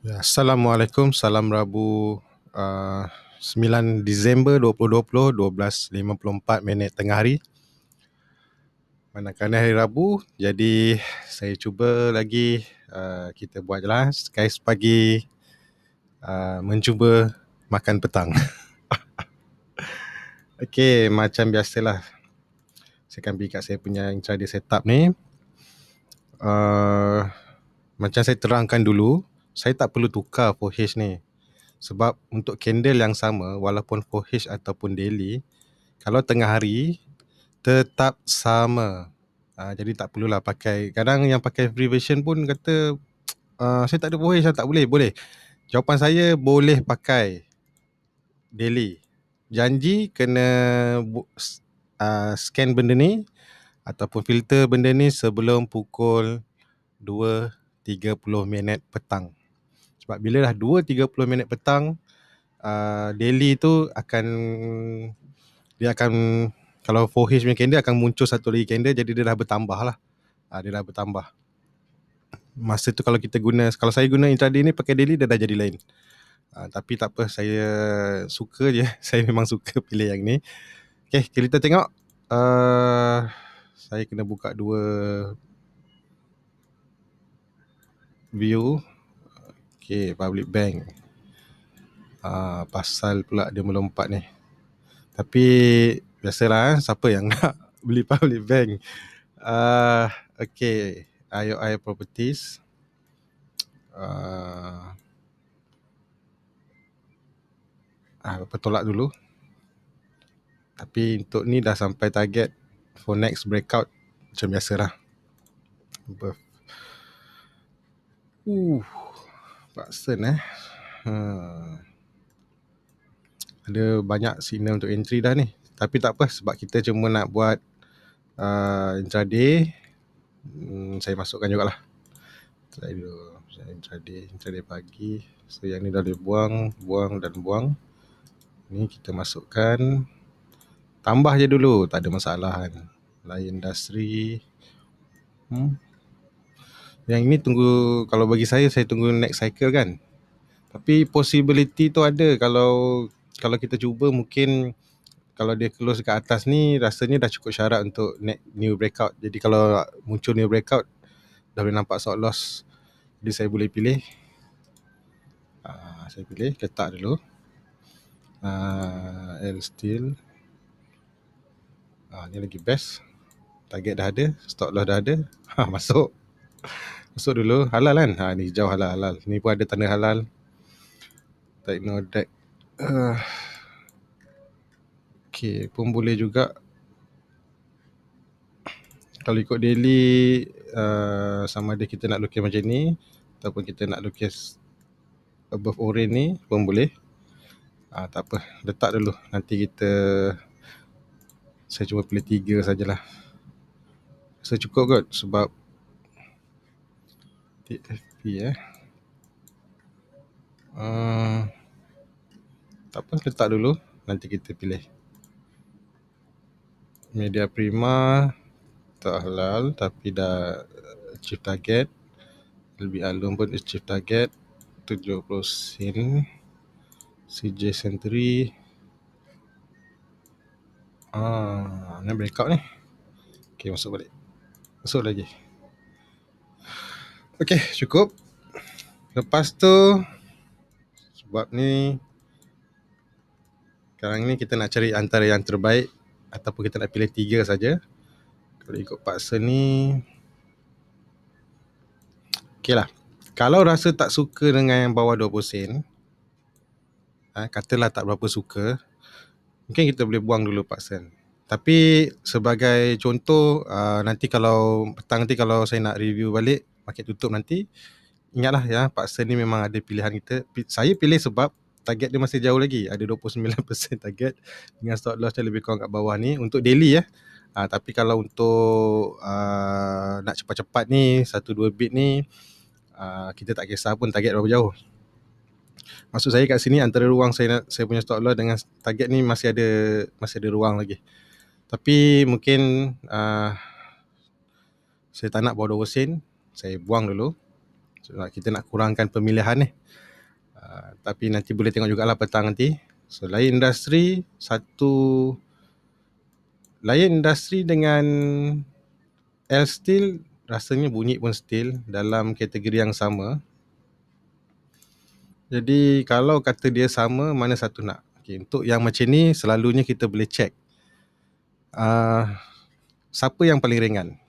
Ya, Assalamualaikum, salam Rabu uh, 9 Disember 2020, 12.54 minit tengah hari Manakala hari Rabu, jadi saya cuba lagi uh, kita buat jelas Sekais pagi uh, mencuba makan petang Okay, macam biasalah Saya akan pergi kat saya punya intraday setup ni uh, Macam saya terangkan dulu saya tak perlu tukar 4H ni. Sebab untuk candle yang sama, walaupun 4H ataupun daily, kalau tengah hari, tetap sama. Ha, jadi tak perlulah pakai. Kadang yang pakai free version pun kata, ah, saya tak ada 4H, saya tak boleh. Boleh. Jawapan saya, boleh pakai daily. Janji kena Uh, scan benda ni ataupun filter benda ni sebelum pukul 2.30 minit petang. Sebab bila dah 2-30 minit petang uh, Daily tu akan Dia akan Kalau 4H punya candle akan muncul satu lagi candle Jadi dia dah bertambah lah uh, ah, Dia dah bertambah Masa tu kalau kita guna Kalau saya guna intraday ni pakai daily dia dah jadi lain uh, Tapi tak apa saya suka je Saya memang suka pilih yang ni Okay kita tengok uh, Saya kena buka dua view Okay, public bank. Uh, pasal pula dia melompat ni. Tapi biasalah eh, siapa yang nak beli public bank. Uh, ah, okay, IOI Properties. Uh, ah, apa tolak dulu. Tapi untuk ni dah sampai target for next breakout macam biasalah. Uh. Paxton eh. Hmm. Ada banyak signal untuk entry dah ni. Tapi tak apa sebab kita cuma nak buat uh, intraday. Hmm, saya masukkan jugalah. Try dulu. Intraday, intraday pagi. So yang ni dah boleh buang, buang dan buang. Ni kita masukkan. Tambah je dulu. Tak ada masalah kan. Lain industry. Hmm. Yang ini tunggu kalau bagi saya saya tunggu next cycle kan. Tapi possibility tu ada kalau kalau kita cuba mungkin kalau dia close dekat atas ni rasanya dah cukup syarat untuk next new breakout. Jadi kalau muncul new breakout dah boleh nampak short loss. Jadi saya boleh pilih. Uh, saya pilih letak dulu. Uh, ah, L steel. Uh, ah, ni lagi best. Target dah ada, stop loss dah ada. Ha, masuk. Masuk dulu. Halal kan? Ha, ni jauh halal. halal. Ni pun ada tanda halal. Techno deck. Uh. Okay. Pun boleh juga. Kalau ikut daily. Uh, sama ada kita nak lukis macam ni. Ataupun kita nak lukis. Above orange ni. Pun boleh. Uh, tak apa. Letak dulu. Nanti kita. Saya cuma pilih tiga sajalah. Saya cukup kot. Sebab titik FB eh. Uh, tak apa, letak dulu. Nanti kita pilih. Media Prima tak halal tapi dah achieve target. Lebih alun pun achieve target. 70 sen. CJ Century. Ah, uh, ni breakout ni. Okay, masuk balik. Masuk lagi. Okey, cukup. Lepas tu sebab ni sekarang ni kita nak cari antara yang terbaik ataupun kita nak pilih tiga saja. Kalau ikut paksa ni Okay lah. Kalau rasa tak suka dengan yang bawah 20 sen, ah, katalah tak berapa suka, mungkin kita boleh buang dulu 4 sen. Tapi sebagai contoh, ah, nanti kalau petang nanti kalau saya nak review balik, market tutup nanti ingatlah ya paksa ni memang ada pilihan kita saya pilih sebab target dia masih jauh lagi ada 29% target dengan stop loss dia lebih kurang kat bawah ni untuk daily ya ha, tapi kalau untuk uh, nak cepat-cepat ni 1 2 bit ni uh, kita tak kisah pun target berapa jauh maksud saya kat sini antara ruang saya nak, saya punya stop loss dengan target ni masih ada masih ada ruang lagi tapi mungkin uh, saya tak nak bawa 2 sen saya buang dulu sebab so, kita nak kurangkan pemilihan ni. Uh, tapi nanti boleh tengok jugalah petang nanti. So lain industri satu lain industri dengan L Steel rasanya bunyi pun steel dalam kategori yang sama. Jadi kalau kata dia sama mana satu nak? Okay, untuk yang macam ni selalunya kita boleh check. Uh, siapa yang paling ringan?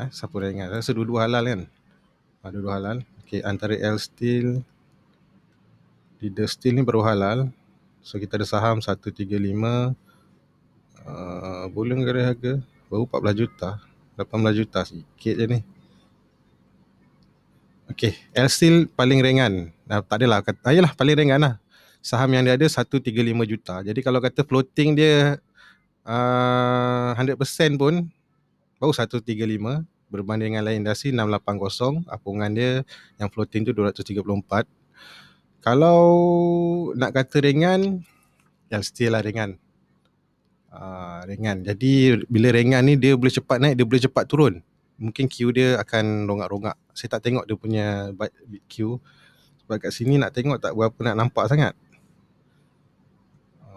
Eh, siapa dah ingat? Rasa dua-dua halal kan? Ha, dua-dua halal. Okay, antara L Steel. Leader Steel ni baru halal. So, kita ada saham 135. Uh, ah, boleh negara harga? Baru 14 juta. 18 juta sikit je ni. Okay, L Steel paling ringan. Nah, tak adalah. Ayolah, ah, paling ringan lah. Saham yang dia ada 135 juta. Jadi, kalau kata floating dia uh, 100% pun, baru 135 berbanding dengan lain industri 680 apungan dia yang floating tu 234 kalau nak kata ringan yang still lah ringan uh, ringan jadi bila ringan ni dia boleh cepat naik dia boleh cepat turun mungkin Q dia akan rongak-rongak saya tak tengok dia punya Q. sebab kat sini nak tengok tak berapa nak nampak sangat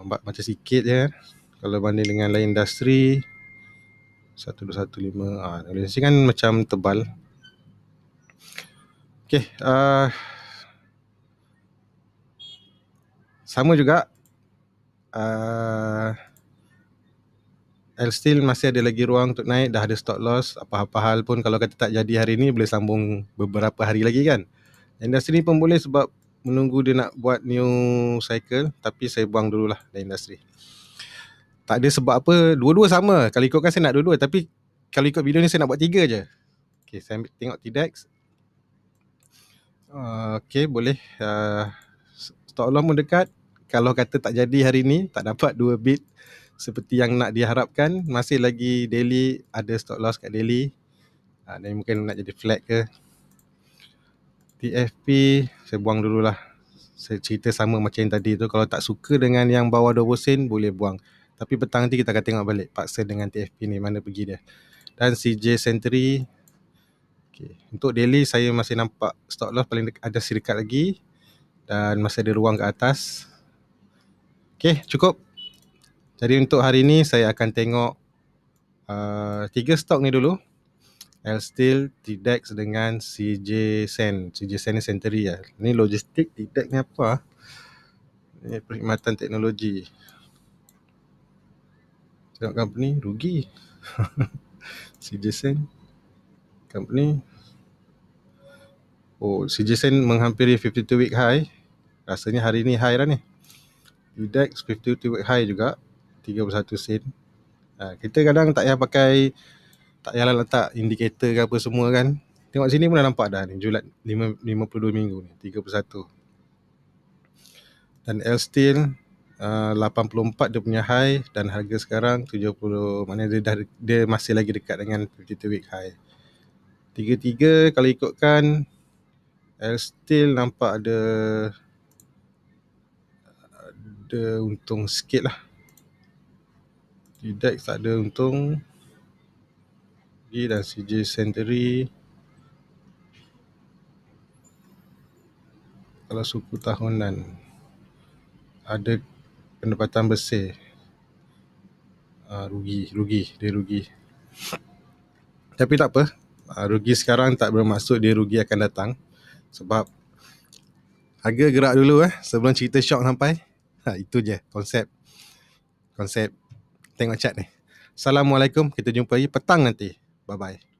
ah, macam sikit je eh. kalau banding dengan lain industri 1215 ah lensing kan macam tebal okey uh, sama juga uh, L still masih ada lagi ruang untuk naik dah ada stock loss apa-apa hal pun kalau kata tak jadi hari ni boleh sambung beberapa hari lagi kan industri ni pun boleh sebab menunggu dia nak buat new cycle tapi saya buang dululah dalam industri tak ada sebab apa Dua-dua sama Kalau ikutkan saya nak dua-dua Tapi Kalau ikut video ni saya nak buat tiga je Okay saya ambil, tengok T-Dex uh, ah, Okay boleh uh, ah, Stock loss pun dekat Kalau kata tak jadi hari ni Tak dapat dua bit Seperti yang nak diharapkan Masih lagi daily Ada stok loss kat daily uh, ah, Dan mungkin nak jadi flat ke TFP Saya buang dululah Saya cerita sama macam tadi tu Kalau tak suka dengan yang bawah 20 sen Boleh buang tapi petang nanti kita akan tengok balik paksa dengan TFP ni mana pergi dia. Dan CJ Century. Okay. Untuk daily saya masih nampak stop loss paling dekat, ada si lagi. Dan masih ada ruang ke atas. Okay cukup. Jadi untuk hari ni saya akan tengok uh, tiga stok ni dulu. Elstil, T-Dex dengan CJ Sen. CJ Sen ni Century lah. Ni logistik, T-Dex ni apa? Ini perkhidmatan teknologi tengok company rugi CJSEN company oh CJSEN menghampiri 52 week high rasanya hari ni high lah ni UDEX 52 week high juga 31 sen ha, kita kadang tak payah pakai tak payah letak indikator ke apa semua kan tengok sini pun dah nampak dah ni julat 5, 52 minggu ni 31 dan L-Steel Ah, uh, 84 dia punya high dan harga sekarang 70 mana dia dah dia masih lagi dekat dengan 52 week high tiga-tiga kalau ikutkan L still nampak ada ada untung sikit lah Didex tak ada untung D dan CJ Century kalau suku tahunan ada pendapatan bersih. Uh, rugi, rugi, dia rugi. Tapi tak apa, uh, rugi sekarang tak bermaksud dia rugi akan datang. Sebab harga gerak dulu eh, sebelum cerita shock sampai. Ha, itu je konsep. Konsep tengok chat ni. Assalamualaikum, kita jumpa lagi petang nanti. Bye-bye.